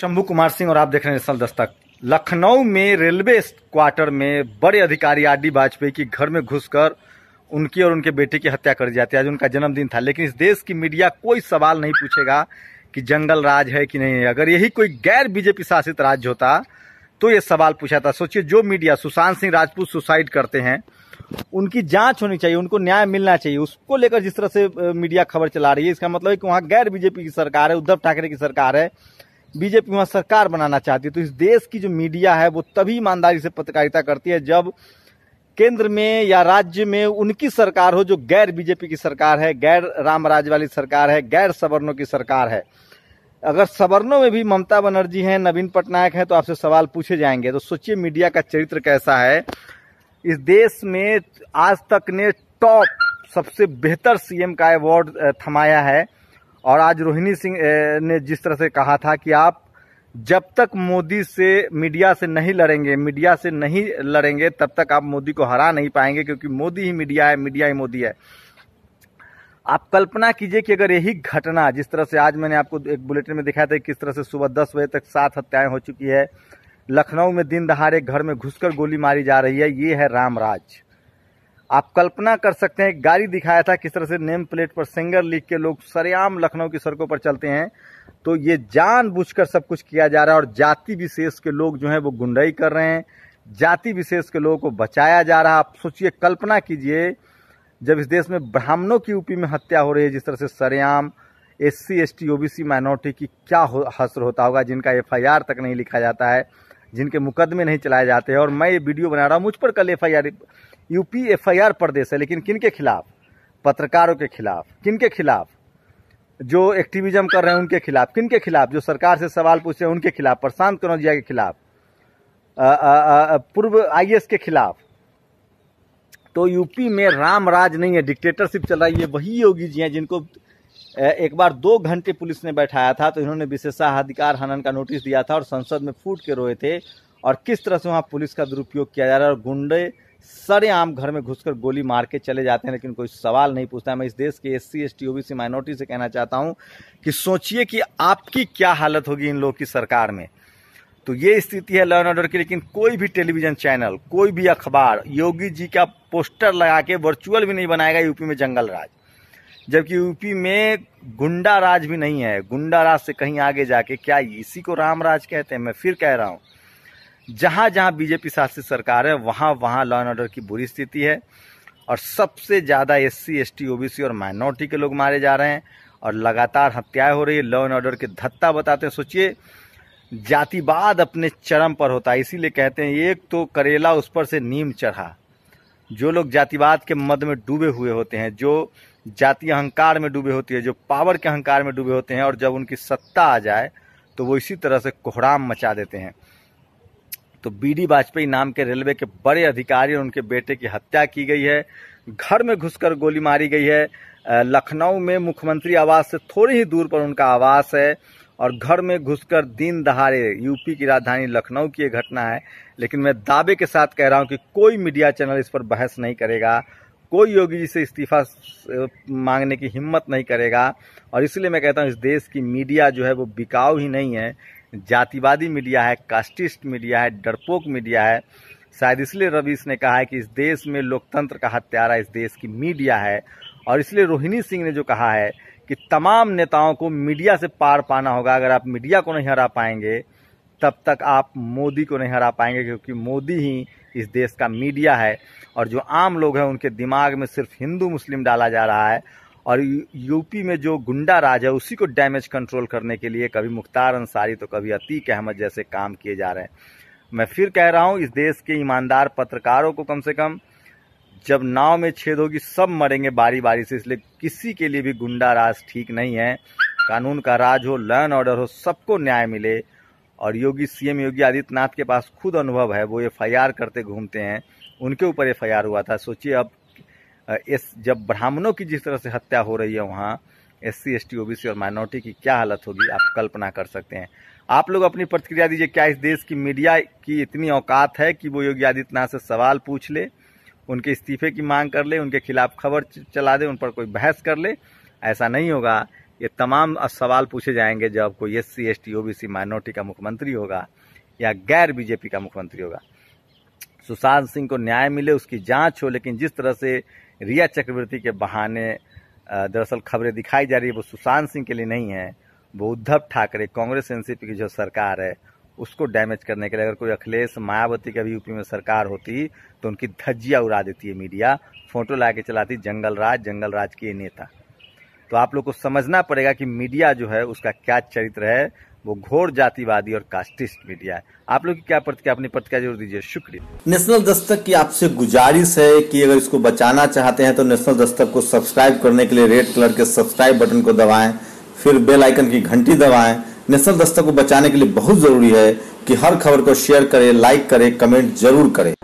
शंभू कुमार सिंह और आप देख रहे हैं नेशनल दस्तक लखनऊ में रेलवे क्वार्टर में बड़े अधिकारी आर डी वाजपेयी के घर में घुसकर उनकी और उनके बेटे की हत्या कर दी जाती है आज उनका जन्मदिन था लेकिन इस देश की मीडिया कोई सवाल नहीं पूछेगा कि जंगल राज है कि नहीं है अगर यही कोई गैर बीजेपी शासित राज्य होता तो ये सवाल पूछा था सोचिए जो मीडिया सुशांत सिंह राजपूत सुसाइड करते हैं उनकी जांच होनी चाहिए उनको न्याय मिलना चाहिए उसको लेकर जिस तरह से मीडिया खबर चला रही है इसका मतलब है कि वहां गैर बीजेपी की सरकार है उद्धव ठाकरे की सरकार है बीजेपी वहाँ सरकार बनाना चाहती है तो इस देश की जो मीडिया है वो तभी ईमानदारी से पत्रकारिता करती है जब केंद्र में या राज्य में उनकी सरकार हो जो गैर बीजेपी की सरकार है गैर राम वाली सरकार है गैर सवर्णों की सरकार है अगर सवर्णों में भी ममता बनर्जी हैं नवीन पटनायक हैं तो आपसे सवाल पूछे जाएंगे तो सोचिए मीडिया का चरित्र कैसा है इस देश में आज तक ने टॉप सबसे बेहतर सीएम का अवार्ड थमाया है और आज रोहिणी सिंह ने जिस तरह से कहा था कि आप जब तक मोदी से मीडिया से नहीं लड़ेंगे मीडिया से नहीं लड़ेंगे तब तक आप मोदी को हरा नहीं पाएंगे क्योंकि मोदी ही मीडिया है मीडिया ही मोदी है आप कल्पना कीजिए कि अगर यही घटना जिस तरह से आज मैंने आपको एक बुलेटिन में दिखाया था किस तरह से सुबह दस बजे तक सात हत्याएं हो चुकी है लखनऊ में दिन दहाड़े घर में घुसकर गोली मारी जा रही है ये है रामराज आप कल्पना कर सकते हैं गाड़ी दिखाया था किस तरह से नेम प्लेट पर सिंगर लिख के लोग सरेआम लखनऊ की सड़कों पर चलते हैं तो ये जानबूझकर सब कुछ किया जा रहा है और जाति विशेष के लोग जो हैं वो गुंडई कर रहे हैं जाति विशेष के लोगों को बचाया जा रहा है आप सोचिए कल्पना कीजिए जब इस देश में ब्राह्मणों की यूपी में हत्या हो रही है जिस तरह से सरेआम S C S T O B C minority की क्या हो, हसर होता होगा जिनका एफ आई आर तक नहीं लिखा जाता है जिनके मुकदमे नहीं चलाए जाते हैं और मैं ये वीडियो बना रहा हूँ मुझ पर कल F I R UP FIR प्रदेश है लेकिन किन के खिलाफ पत्रकारों के खिलाफ किन के खिलाफ जो एक्टिविज्म कर रहे हैं उनके खिलाफ किन के खिलाफ जो सरकार से सवाल पूछ रहे हैं उनके खिलाफ प्रशांत कनौजिया के खिलाफ पूर्व आईएएस के खिलाफ तो यूपी में राम राज नहीं है डिक्टेटरशिप चल रही है वही योगी जी हैं जिनको एक बार दो घंटे पुलिस ने बैठाया था तो इन्होंने विशेषाधिकार हनन का नोटिस दिया था और संसद में फूट के रोए थे और किस तरह से वहाँ पुलिस का दुरुपयोग किया जा रहा है और गुंडे सरेआम घर में घुसकर गोली मार के चले जाते हैं लेकिन कोई सवाल नहीं पूछता है मैं इस देश के S C S OBC minority से कहना चाहता हूँ कि सोचिए कि आपकी क्या हालत होगी इन लोगों की सरकार में तो ये स्थिति है लॉ एंड ऑर्डर की लेकिन कोई भी टेलीविजन चैनल कोई भी अखबार योगी जी का पोस्टर लगा के वर्चुअल भी नहीं बनाएगा यूपी में जंगल राज जबकि यूपी में गुंडा राज भी नहीं है गुंडा राज से कहीं आगे जाके क्या इसी को राम राज कहते हैं मैं फिर कह रहा हूँ जहाँ जहाँ बीजेपी शासित सरकार है वहाँ वहाँ लॉ एंड ऑर्डर की बुरी स्थिति है और सबसे ज़्यादा S C S T O B C और माइनॉरिटी के लोग मारे जा रहे हैं और लगातार हत्याएं हो रही है लॉ एंड ऑर्डर के धत्ता बताते हैं सोचिए जातिवाद अपने चरम पर होता है इसीलिए कहते हैं एक तो करेला उस पर से नीम चढ़ा जो लोग जातिवाद के मद में डूबे हुए होते हैं जो जाति अहंकार में डूबे होती है जो पावर के अहंकार में डूबे होते हैं और जब उनकी सत्ता आ जाए तो वो इसी तरह से कोहराम मचा देते हैं तो बीडी वाजपेयी नाम के रेलवे के बड़े अधिकारी और उनके बेटे की हत्या की गई है घर में घुसकर गोली मारी गई है लखनऊ में मुख्यमंत्री आवास से थोड़ी ही दूर पर उनका आवास है और घर में घुसकर दिन दहाड़े यूपी की राजधानी लखनऊ की यह घटना है लेकिन मैं दावे के साथ कह रहा हूं कि कोई मीडिया चैनल इस पर बहस नहीं करेगा कोई योगी जी से इस्तीफा मांगने की हिम्मत नहीं करेगा और इसलिए मैं कहता हूं इस देश की मीडिया जो है वो बिकाऊ ही नहीं है जातिवादी मीडिया है कास्टिस्ट मीडिया है डरपोक मीडिया है शायद इसलिए रवीश ने कहा है कि इस देश में लोकतंत्र का हत्यारा इस देश की मीडिया है और इसलिए रोहिणी सिंह ने जो कहा है कि तमाम नेताओं को मीडिया से पार पाना होगा अगर आप मीडिया को नहीं हरा पाएंगे तब तक आप मोदी को नहीं हरा पाएंगे क्योंकि मोदी ही इस देश का मीडिया है और जो आम लोग हैं उनके दिमाग में सिर्फ हिंदू मुस्लिम डाला जा रहा है और यूपी में जो गुंडा राज है उसी को डैमेज कंट्रोल करने के लिए कभी मुख्तार अंसारी तो कभी अतीक अहमद जैसे काम किए जा रहे हैं मैं फिर कह रहा हूँ इस देश के ईमानदार पत्रकारों को कम से कम जब नाव में छेद होगी सब मरेंगे बारी बारी से इसलिए किसी के लिए भी गुंडा राज ठीक नहीं है कानून का राज हो लॉ एंड ऑर्डर हो सबको न्याय मिले और योगी सीएम योगी आदित्यनाथ के पास खुद अनुभव है वो एफ करते घूमते हैं उनके ऊपर एफ हुआ था सोचिए अब एस जब ब्राह्मणों की जिस तरह से हत्या हो रही है वहाँ S C S T O B C और माइनॉरिटी की क्या हालत होगी आप कल्पना कर सकते हैं आप लोग अपनी प्रतिक्रिया दीजिए क्या इस देश की मीडिया की इतनी औकात है कि वो योगी आदित्यनाथ से सवाल पूछ ले उनके इस्तीफे की मांग कर ले उनके खिलाफ खबर चला दे उन पर कोई बहस कर ले ऐसा नहीं होगा ये तमाम सवाल पूछे जाएंगे जब कोई S C S T O B C minority का मुख्यमंत्री होगा या गैर बीजेपी का मुख्यमंत्री होगा सुशांत सिंह को न्याय मिले उसकी जांच हो लेकिन जिस तरह से रिया चक्रवर्ती के बहाने दरअसल खबरें दिखाई जा रही है वो सुशांत सिंह के लिए नहीं है वो उद्धव ठाकरे कांग्रेस एनसीपी की जो सरकार है उसको डैमेज करने के लिए अगर कोई अखिलेश मायावती की अभी यूपी में सरकार होती तो उनकी धज्जिया उड़ा देती है मीडिया फोटो ला के चलाती जंगल राज जंगल राज के नेता तो आप लोग को समझना पड़ेगा कि मीडिया जो है उसका क्या चरित्र है वो घोर जातिवादी और कास्टिस्ट मीडिया है आप लोग की क्या प्रतिक्रिया अपनी प्रतिक्रिया जरूर दीजिए शुक्रिया नेशनल दस्तक की आपसे गुजारिश है कि अगर इसको बचाना चाहते हैं तो नेशनल दस्तक को सब्सक्राइब करने के लिए रेड कलर के सब्सक्राइब बटन को दबाएं फिर बेल आइकन की घंटी दबाएं नेशनल दस्तक को बचाने के लिए बहुत जरूरी है कि हर खबर को शेयर करें लाइक करें कमेंट जरूर करें